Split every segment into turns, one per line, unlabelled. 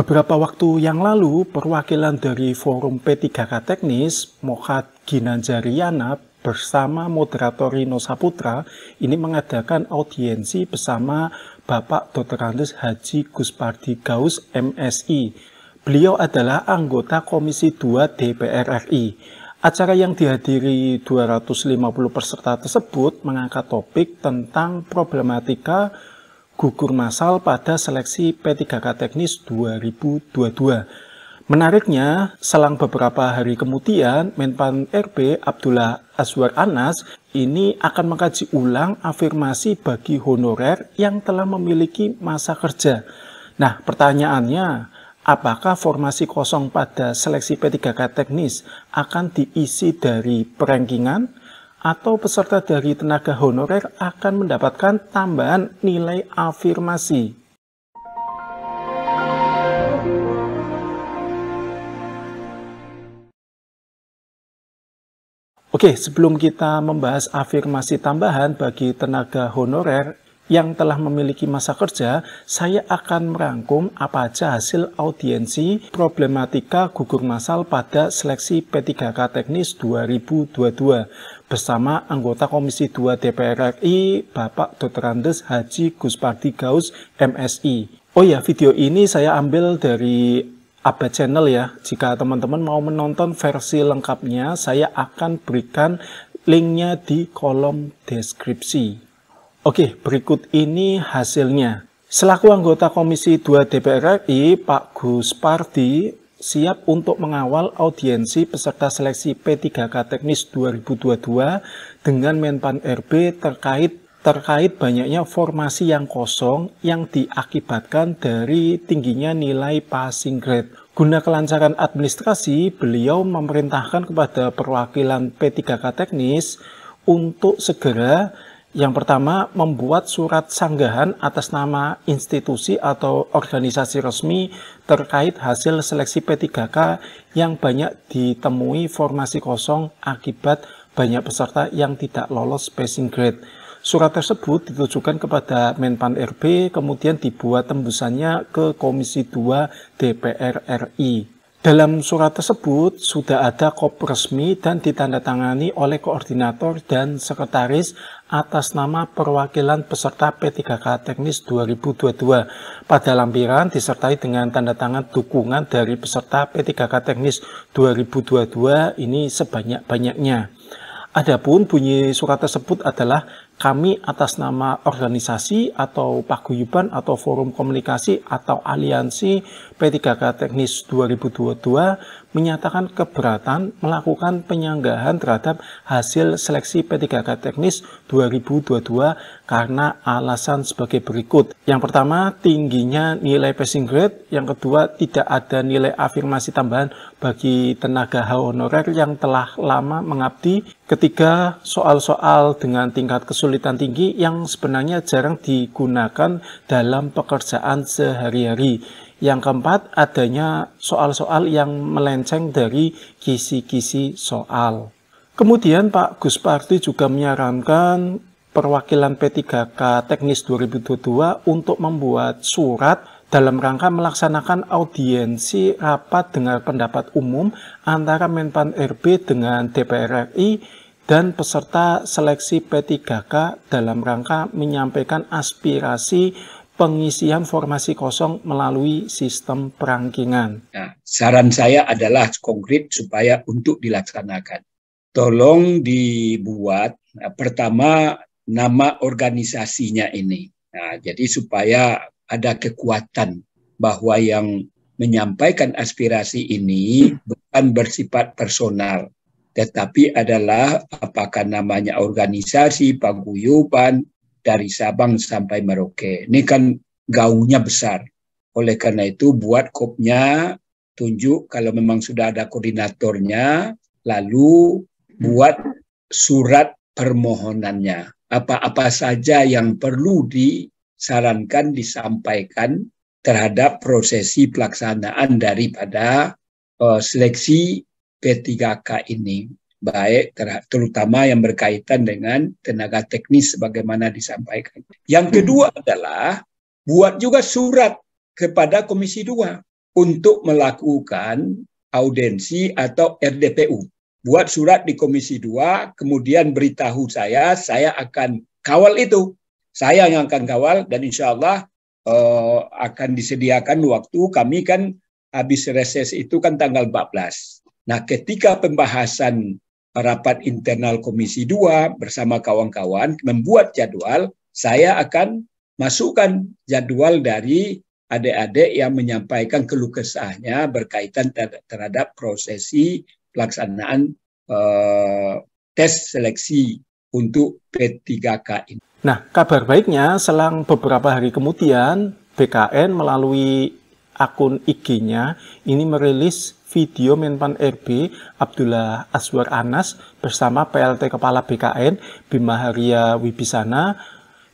Beberapa waktu yang lalu, perwakilan dari Forum P3K Teknis, Mohad Ginanjariana, bersama moderator Rino Saputra, ini mengadakan audiensi bersama Bapak Dr. Andes Haji Guspardi Gaus, MSI. Beliau adalah anggota Komisi 2 DPR RI. Acara yang dihadiri 250 peserta tersebut mengangkat topik tentang problematika gugur massal pada seleksi P3K Teknis 2022. Menariknya, selang beberapa hari kemudian, Menpan RB Abdullah Azwar Anas ini akan mengkaji ulang afirmasi bagi honorer yang telah memiliki masa kerja. Nah, pertanyaannya, apakah formasi kosong pada seleksi P3K teknis akan diisi dari perengkingan, atau peserta dari tenaga honorer akan mendapatkan tambahan nilai afirmasi. Oke, sebelum kita membahas afirmasi tambahan bagi tenaga honorer yang telah memiliki masa kerja, saya akan merangkum apa saja hasil audiensi problematika gugur masal pada seleksi P3K Teknis 2022 bersama anggota Komisi 2 DPR RI Bapak Dr. Andes Haji Guspardi Gaus MSI. Oh ya, video ini saya ambil dari Aba Channel ya. Jika teman-teman mau menonton versi lengkapnya, saya akan berikan linknya di kolom deskripsi. Oke, berikut ini hasilnya. Selaku anggota Komisi 2 DPR RI, Pak Gus siap untuk mengawal audiensi peserta seleksi P3K Teknis 2022 dengan Menpan RB terkait terkait banyaknya formasi yang kosong yang diakibatkan dari tingginya nilai passing grade. Guna kelancaran administrasi, beliau memerintahkan kepada perwakilan P3K Teknis untuk segera yang pertama, membuat surat sanggahan atas nama institusi atau organisasi resmi terkait hasil seleksi P3K yang banyak ditemui formasi kosong akibat banyak peserta yang tidak lolos passing grade. Surat tersebut ditujukan kepada Menpan RB, kemudian dibuat tembusannya ke Komisi 2 DPR RI. Dalam surat tersebut sudah ada kop resmi dan ditandatangani oleh koordinator dan sekretaris atas nama perwakilan peserta P3K Teknis 2022 pada lampiran disertai dengan tanda tangan dukungan dari peserta P3K Teknis 2022 ini sebanyak-banyaknya. Adapun bunyi surat tersebut adalah kami atas nama organisasi atau paguyuban atau forum komunikasi atau aliansi P3K Teknis 2022 menyatakan keberatan melakukan penyanggahan terhadap hasil seleksi P3K Teknis 2022 karena alasan sebagai berikut. Yang pertama, tingginya nilai passing grade. Yang kedua, tidak ada nilai afirmasi tambahan bagi tenaga honorer yang telah lama mengabdi. Ketiga, soal-soal dengan tingkat kesulitan kesulitan tinggi yang sebenarnya jarang digunakan dalam pekerjaan sehari-hari. Yang keempat, adanya soal-soal yang melenceng dari kisi-kisi soal. Kemudian Pak Gus Parti juga menyarankan perwakilan P3K Teknis 2022 untuk membuat surat dalam rangka melaksanakan audiensi rapat dengar pendapat umum antara Menpan RB dengan DPR RI dan peserta seleksi P3K dalam rangka menyampaikan aspirasi pengisian formasi kosong melalui sistem
perangkingan. Nah, saran saya adalah konkret supaya untuk dilaksanakan. Tolong dibuat nah, pertama nama organisasinya ini. Nah, jadi supaya ada kekuatan bahwa yang menyampaikan aspirasi ini bukan bersifat personal, tetapi adalah apakah namanya organisasi paguyuban dari Sabang sampai Merauke. Ini kan gaungnya besar. Oleh karena itu buat kopnya tunjuk kalau memang sudah ada koordinatornya, lalu buat surat permohonannya. Apa-apa saja yang perlu disarankan disampaikan terhadap prosesi pelaksanaan daripada uh, seleksi P3K ini baik terutama yang berkaitan dengan tenaga teknis sebagaimana disampaikan. Yang hmm. kedua adalah buat juga surat kepada Komisi 2 untuk melakukan audiensi atau RDPU. Buat surat di Komisi 2, kemudian beritahu saya, saya akan kawal itu. Saya yang akan kawal dan insya Allah uh, akan disediakan waktu. Kami kan habis reses itu kan tanggal 14. Nah, ketika pembahasan rapat internal Komisi 2 bersama kawan-kawan membuat jadwal, saya akan masukkan jadwal dari adik-adik yang menyampaikan keluh kesahnya berkaitan ter terhadap prosesi pelaksanaan uh, tes seleksi untuk P3K ini.
Nah, kabar baiknya selang beberapa hari kemudian BKN melalui akun IG-nya ini merilis video Menpan RB Abdullah Aswar Anas bersama PLT Kepala BKN Bima Haria Wibisana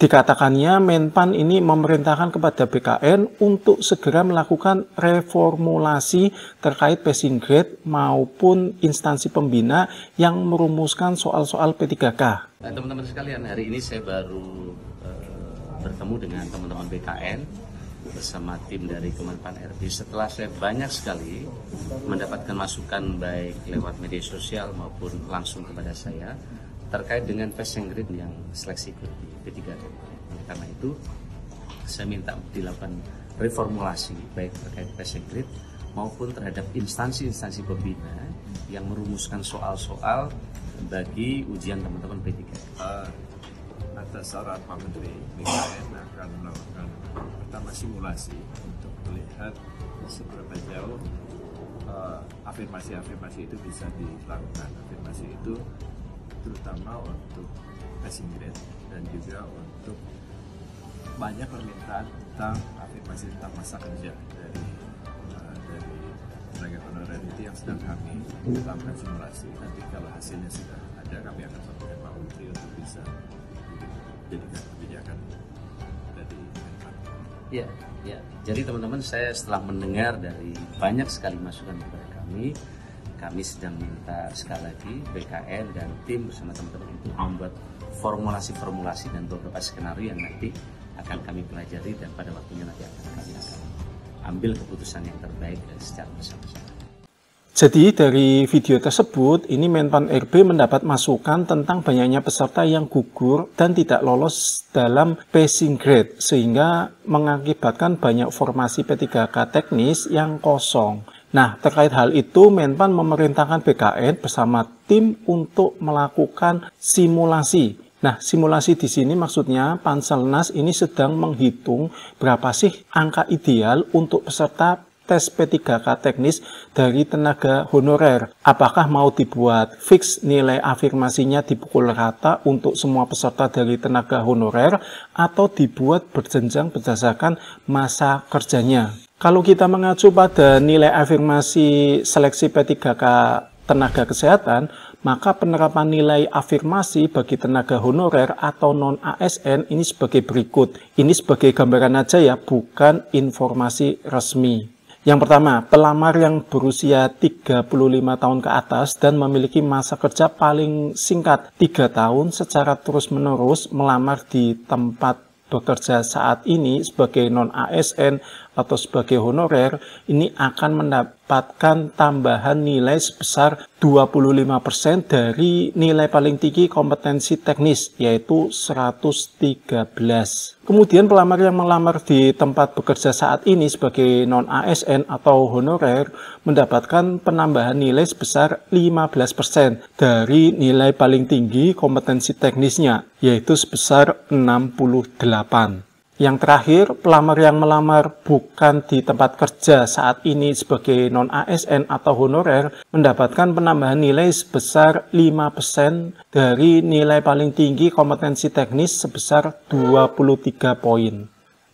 Dikatakannya Menpan ini memerintahkan kepada BKN untuk segera melakukan reformulasi terkait passing grade maupun instansi pembina yang merumuskan soal-soal P3K. Teman-teman sekalian, hari ini saya baru uh, bertemu dengan teman-teman BKN bersama tim dari Kemenpan RB setelah saya banyak sekali mendapatkan masukan baik lewat media sosial maupun langsung kepada saya terkait dengan passing e grade yang seleksi di P3 karena itu saya minta dilakukan reformulasi baik terkait passing
e grade maupun terhadap instansi-instansi pembina yang merumuskan soal-soal bagi ujian teman-teman P3 uh, eh, atas saran Pak Menteri BKN akan melakukan pertama simulasi untuk melihat
seberapa jauh eh, afirmasi-afirmasi uh, itu bisa dilakukan. Afirmasi
itu terutama untuk passing grade dan juga untuk banyak permintaan tentang afirmasi tentang masa kerja dari eh, dari tenaga honorer itu yang sedang kami lakukan simulasi. Nanti kalau
hasilnya sudah ada, kami akan sampaikan Pak Menteri untuk bisa jadikan Ya, ya. Jadi teman-teman saya setelah mendengar dari banyak sekali masukan kepada kami, kami sedang minta sekali lagi BKN dan tim bersama teman-teman itu membuat formulasi-formulasi dan beberapa skenario yang nanti akan kami pelajari dan pada waktunya nanti akan kami akan ambil keputusan
yang terbaik secara bersama-sama.
Jadi dari video tersebut, ini Menpan RB mendapat masukan tentang banyaknya peserta yang gugur dan tidak lolos dalam passing grade, sehingga mengakibatkan banyak formasi P3K teknis yang kosong. Nah, terkait hal itu, Menpan memerintahkan BKN bersama tim untuk melakukan simulasi Nah, simulasi di sini maksudnya Panselnas ini sedang menghitung berapa sih angka ideal untuk peserta tes P3K teknis dari tenaga honorer. Apakah mau dibuat fix nilai afirmasinya dipukul rata untuk semua peserta dari tenaga honorer atau dibuat berjenjang berdasarkan masa kerjanya? Kalau kita mengacu pada nilai afirmasi seleksi P3K tenaga kesehatan, maka penerapan nilai afirmasi bagi tenaga honorer atau non-ASN ini sebagai berikut. Ini sebagai gambaran aja ya, bukan informasi resmi. Yang pertama, pelamar yang berusia 35 tahun ke atas dan memiliki masa kerja paling singkat 3 tahun secara terus-menerus melamar di tempat bekerja saat ini sebagai non ASN atau sebagai honorer ini akan mendapatkan tambahan nilai sebesar 25% dari nilai paling tinggi kompetensi teknis yaitu 113. Kemudian pelamar yang melamar di tempat bekerja saat ini sebagai non ASN atau honorer mendapatkan penambahan nilai sebesar 15% dari nilai paling tinggi kompetensi teknisnya yaitu sebesar 68. Yang terakhir, pelamar yang melamar bukan di tempat kerja saat ini sebagai non-ASN atau honorer mendapatkan penambahan nilai sebesar 5% dari nilai paling tinggi kompetensi teknis sebesar 23 poin.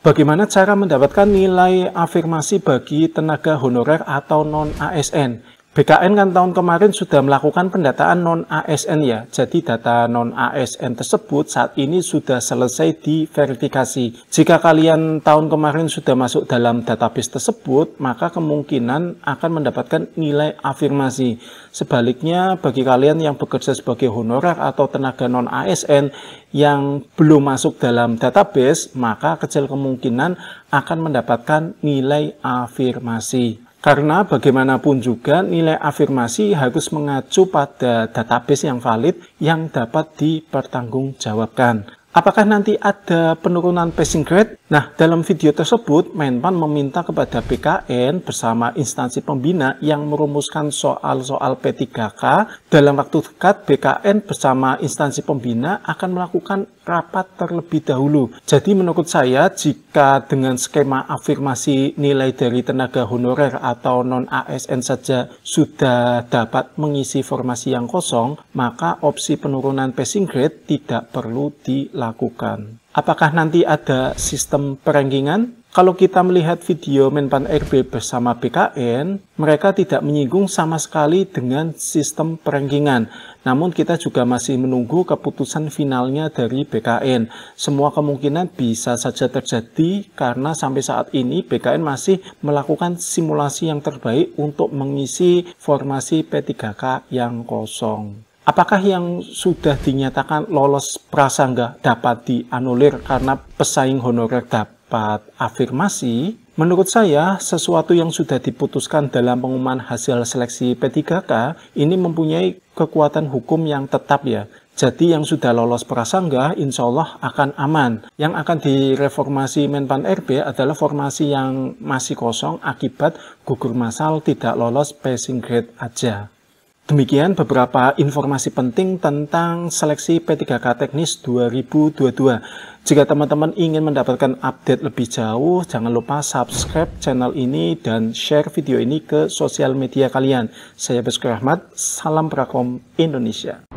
Bagaimana cara mendapatkan nilai afirmasi bagi tenaga honorer atau non-ASN? BKN kan tahun kemarin sudah melakukan pendataan non-ASN ya, jadi data non-ASN tersebut saat ini sudah selesai diverifikasi. Jika kalian tahun kemarin sudah masuk dalam database tersebut, maka kemungkinan akan mendapatkan nilai afirmasi. Sebaliknya, bagi kalian yang bekerja sebagai honorer atau tenaga non-ASN yang belum masuk dalam database, maka kecil kemungkinan akan mendapatkan nilai afirmasi. Karena bagaimanapun juga nilai afirmasi harus mengacu pada database yang valid yang dapat dipertanggungjawabkan. Apakah nanti ada penurunan passing grade? Nah, dalam video tersebut, Menpan meminta kepada BKN bersama instansi pembina yang merumuskan soal-soal P3K. Dalam waktu dekat, BKN bersama instansi pembina akan melakukan rapat terlebih dahulu. Jadi menurut saya, jika dengan skema afirmasi nilai dari tenaga honorer atau non-ASN saja sudah dapat mengisi formasi yang kosong, maka opsi penurunan passing grade tidak perlu dilakukan lakukan. Apakah nanti ada sistem perenggingan? Kalau kita melihat video Menpan RB bersama BKN, mereka tidak menyinggung sama sekali dengan sistem perenggingan. Namun kita juga masih menunggu keputusan finalnya dari BKN. Semua kemungkinan bisa saja terjadi karena sampai saat ini BKN masih melakukan simulasi yang terbaik untuk mengisi formasi P3K yang kosong. Apakah yang sudah dinyatakan lolos prasangga dapat dianulir karena pesaing honorer dapat afirmasi? Menurut saya, sesuatu yang sudah diputuskan dalam pengumuman hasil seleksi P3K ini mempunyai kekuatan hukum yang tetap ya. Jadi yang sudah lolos prasangga insya Allah akan aman. Yang akan direformasi Menpan RB adalah formasi yang masih kosong akibat gugur masal tidak lolos passing grade aja. Demikian beberapa informasi penting tentang seleksi P3K Teknis 2022. Jika teman-teman ingin mendapatkan update lebih jauh, jangan lupa subscribe channel ini dan share video ini ke sosial media kalian. Saya Besku Rahmat, salam Prakom
Indonesia.